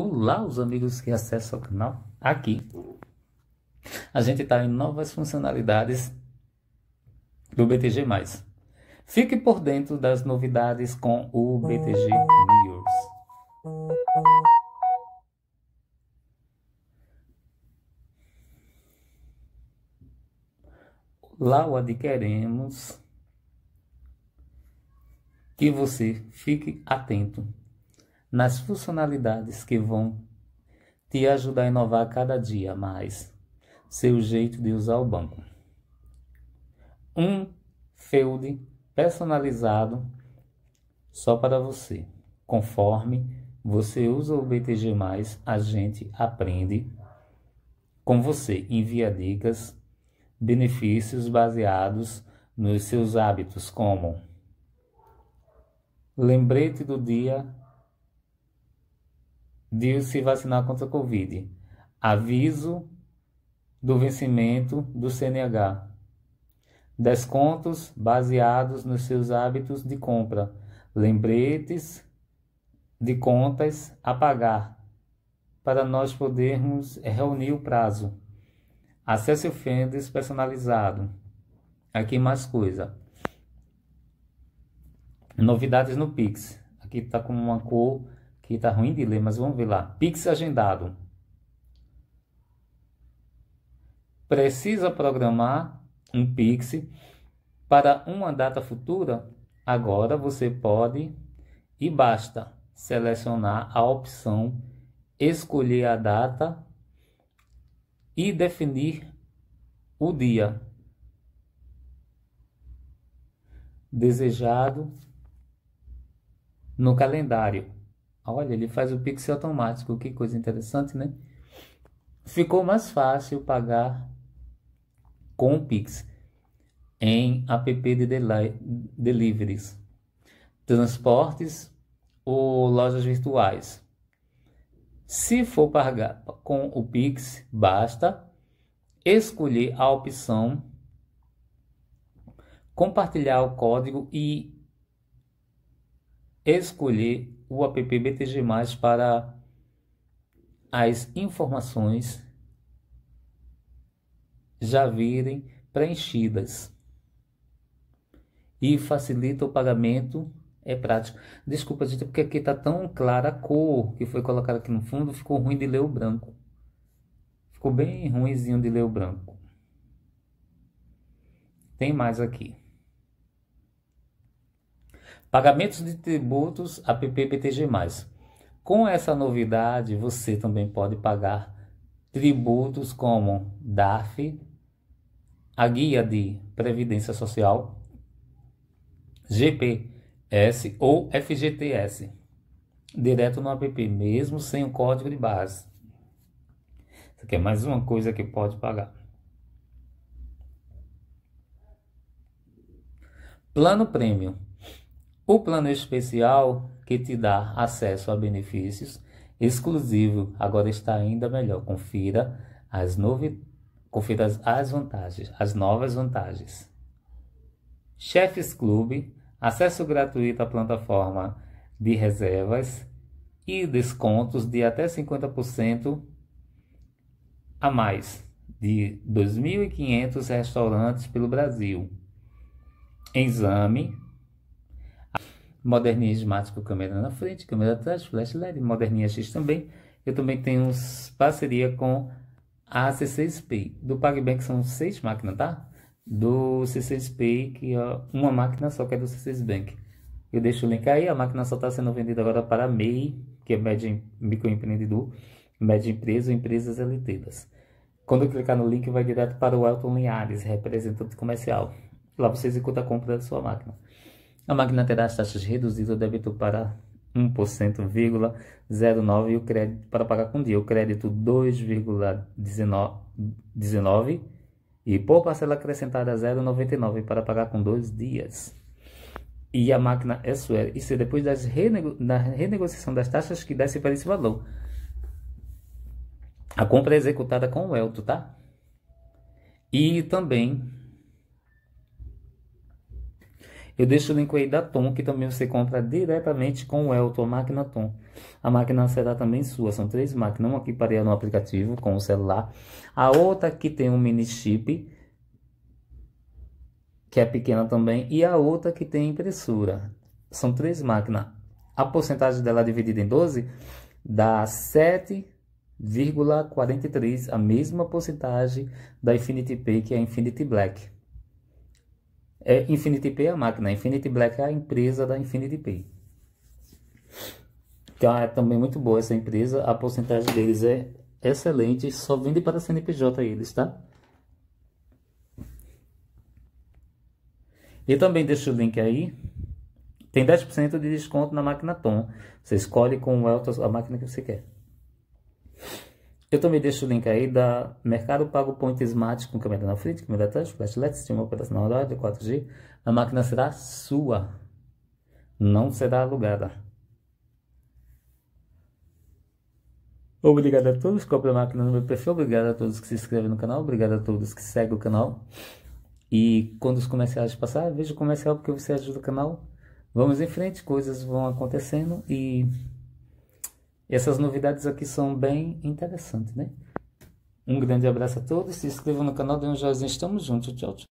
Olá, os amigos que acessam o canal aqui. A gente está em novas funcionalidades do BTG+. Fique por dentro das novidades com o BTG News. Lá o adquiremos que você fique atento nas funcionalidades que vão te ajudar a inovar cada dia mais seu jeito de usar o banco. Um field personalizado só para você. Conforme você usa o BTG+, a gente aprende com você, envia dicas, benefícios baseados nos seus hábitos, como lembrete do dia de se vacinar contra a Covid. Aviso do vencimento do CNH. Descontos baseados nos seus hábitos de compra. Lembretes de contas a pagar para nós podermos reunir o prazo. Acesse o Fenders personalizado. Aqui mais coisa. Novidades no Pix. Aqui está com uma cor aqui está ruim de ler, mas vamos ver lá. Pix agendado. Precisa programar um Pix para uma data futura? Agora você pode e basta selecionar a opção escolher a data e definir o dia desejado no calendário. Olha, ele faz o Pix automático, que coisa interessante, né? Ficou mais fácil pagar com o Pix em app de deliveries, transportes ou lojas virtuais. Se for pagar com o Pix, basta escolher a opção compartilhar o código e escolher o app BTG+, para as informações já virem preenchidas e facilita o pagamento é prático. Desculpa, gente, é porque aqui tá tão clara a cor que foi colocada aqui no fundo, ficou ruim de ler o branco. Ficou bem ruimzinho de ler o branco. Tem mais aqui. Pagamentos de tributos APP-PTG+. Com essa novidade, você também pode pagar tributos como DARF, a Guia de Previdência Social, GPS ou FGTS, direto no app, mesmo sem o código de base. Isso aqui é mais uma coisa que pode pagar. Plano Premium o plano especial que te dá acesso a benefícios exclusivo agora está ainda melhor. Confira as novidades. Confira as, vantagens, as novas vantagens. Chefes Clube, acesso gratuito à plataforma de reservas e descontos de até 50% a mais de 2.500 restaurantes pelo Brasil. Exame moderninha com câmera na frente, câmera atrás, flash LED, moderninha X também. Eu também tenho parceria com a c 6 p Do PagBank são seis máquinas, tá? Do c 6 p que é uma máquina só que é do C6 Bank. Eu deixo o link aí, a máquina só está sendo vendida agora para MEI, que é médio microempreendedor, média empresa empresas eletivas. Quando eu clicar no link, vai direto para o Elton Linhares, representante comercial. Lá vocês executa a compra da sua máquina. A máquina terá as taxas reduzidas, o débito para 1%,09 e o crédito para pagar com dia. O crédito 2,19 e por parcela acrescentada 0,99 para pagar com dois dias. E a máquina é Isso é depois das renego da renegociação das taxas que desce para esse valor. A compra é executada com o Elto, tá? E também eu deixo o link aí da Tom, que também você compra diretamente com o Elton, a máquina Tom. A máquina será também sua, são três máquinas, uma que pareia no aplicativo com o celular, a outra que tem um mini chip, que é pequena também, e a outra que tem impressora. São três máquinas. A porcentagem dela é dividida em 12 dá 7,43 a mesma porcentagem da Infinity Pay que é a Infinity Black é Infinity Pay a máquina, Infinity Black é a empresa da Infinity Pay. Que é, é também muito boa essa empresa, a porcentagem deles é excelente, só vende para CNPJ eles, tá? E também deixo o link aí. Tem 10% de desconto na máquina Tom. Você escolhe com o Elton a máquina que você quer. Eu também deixo o link aí da Mercado Pago Point Smart com câmera na frente, câmera touch, LED, sistema operacional Android 4G. A máquina será sua, não será alugada. Obrigado a todos que compram a máquina no meu perfil, obrigado a todos que se inscrevem no canal, obrigado a todos que seguem o canal. E quando os comerciais passarem, veja o comercial porque você ajuda o canal. Vamos em frente, coisas vão acontecendo e e essas novidades aqui são bem interessantes, né? Um grande abraço a todos, se inscreva no canal, dê um joinha, estamos juntos, tchau, tchau.